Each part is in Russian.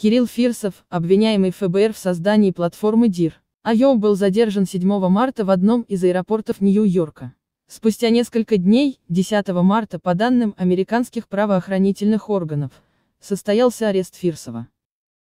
Кирилл Фирсов, обвиняемый ФБР в создании платформы ДИР, Айо был задержан 7 марта в одном из аэропортов Нью-Йорка. Спустя несколько дней, 10 марта, по данным американских правоохранительных органов, состоялся арест Фирсова.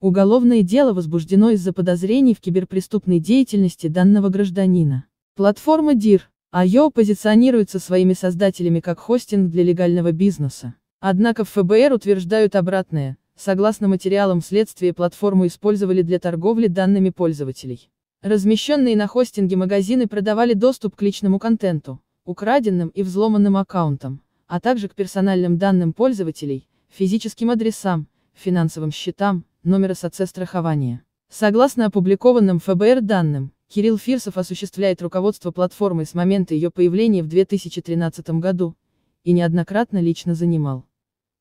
Уголовное дело возбуждено из-за подозрений в киберпреступной деятельности данного гражданина. Платформа ДИР, АЙО позиционируется своими создателями как хостинг для легального бизнеса. Однако в ФБР утверждают обратное, Согласно материалам следствия платформу использовали для торговли данными пользователей. Размещенные на хостинге магазины продавали доступ к личному контенту, украденным и взломанным аккаунтам, а также к персональным данным пользователей, физическим адресам, финансовым счетам, номера соцстрахования. Согласно опубликованным ФБР данным, Кирилл Фирсов осуществляет руководство платформой с момента ее появления в 2013 году и неоднократно лично занимал